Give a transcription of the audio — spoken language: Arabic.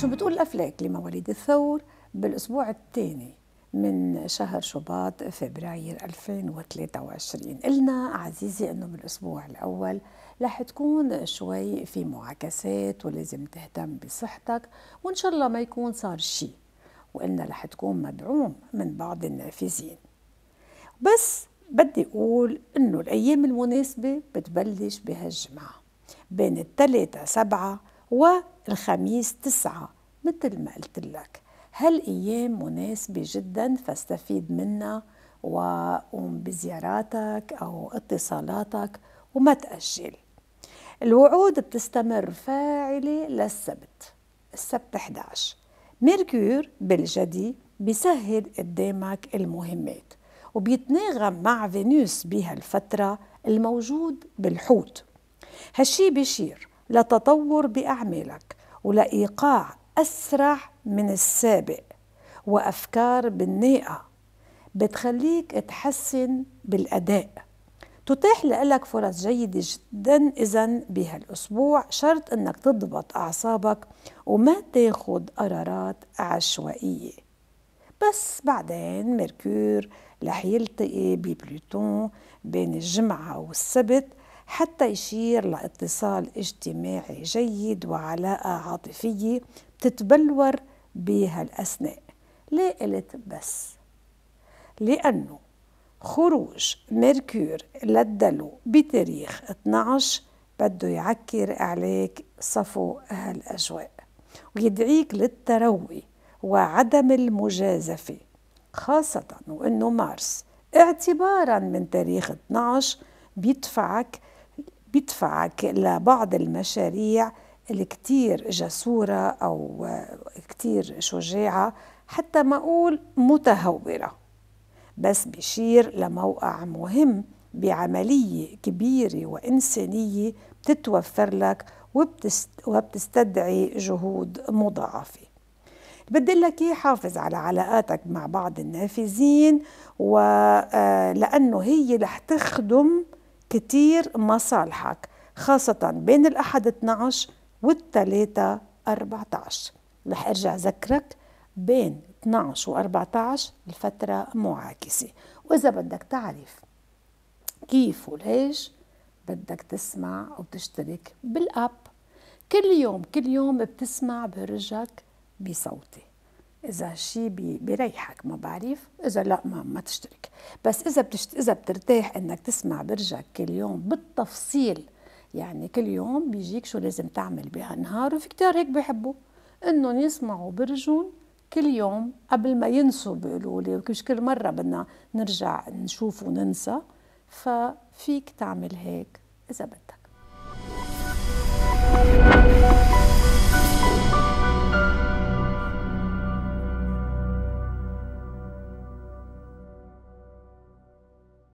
شو بتقول الأفلاك لمواليد الثور بالأسبوع الثاني من شهر شباط فبراير 2023 قلنا عزيزي انه بالاسبوع الاول رح تكون شوي في معاكسات ولازم تهتم بصحتك وان شاء الله ما يكون صار شيء وقلنا رح تكون مدعوم من بعض النافذين بس بدي اقول انه الايام المناسبه بتبلش بهالجمعه بين الثلاثه سبعه والخميس تسعة مثل ما قلت لك هالأيام مناسبة جدا فاستفيد منها وقوم بزياراتك أو اتصالاتك وما تأجل الوعود بتستمر فاعلة للسبت السبت 11 ميركور بالجدي بيسهل قدامك المهمات وبيتناغم مع فينوس بهالفترة الموجود بالحوت هالشي بيشير لتطور باعمالك ولايقاع اسرع من السابق وافكار بناءه بتخليك تحسن بالاداء تتاح لك فرص جيدة جدا إذا بهالأسبوع شرط أنك تضبط أعصابك وما تاخد قرارات عشوائية بس بعدين ميركور رح يلتقي ببلوتون بين الجمعة والسبت حتى يشير لاتصال اجتماعي جيد وعلاقة عاطفية بتتبلور بهالأثناء ليه قلت بس؟ لأنه خروج ميركور للدلو بتاريخ 12 بده يعكر عليك صفو هالأجواء ويدعيك للتروي وعدم المجازفة خاصة وأنه مارس اعتبارا من تاريخ 12 بيدفعك بيدفعك لبعض المشاريع اللي كتير جسورة أو كتير شجاعة حتى ما أقول متهورة بس بيشير لموقع مهم بعملية كبيرة وإنسانية بتتوفر لك وبتستدعي جهود مضاعفة بدي لك ايه حافظ على علاقاتك مع بعض النافذين ولانه آه، هي رح تخدم كتير مصالحك خاصة بين الأحد 12 والثلاثة 14 رح أرجع ذكرك بين 12 و 14 الفترة معاكسة وإذا بدك تعرف كيف وليش بدك تسمع وتشترك بالأب كل يوم كل يوم بتسمع برجك بصوتي اذا شيء بيريحك ما بعرف اذا لا ما, ما تشترك بس اذا بتشت... اذا بترتاح انك تسمع برجك كل يوم بالتفصيل يعني كل يوم بيجيك شو لازم تعمل بهالنهار وفي كتير هيك بيحبوا انهم يسمعوا برجهم كل يوم قبل ما ينسوا بيقولوا لي كل مره بدنا نرجع نشوف وننسى ففيك تعمل هيك اذا بدك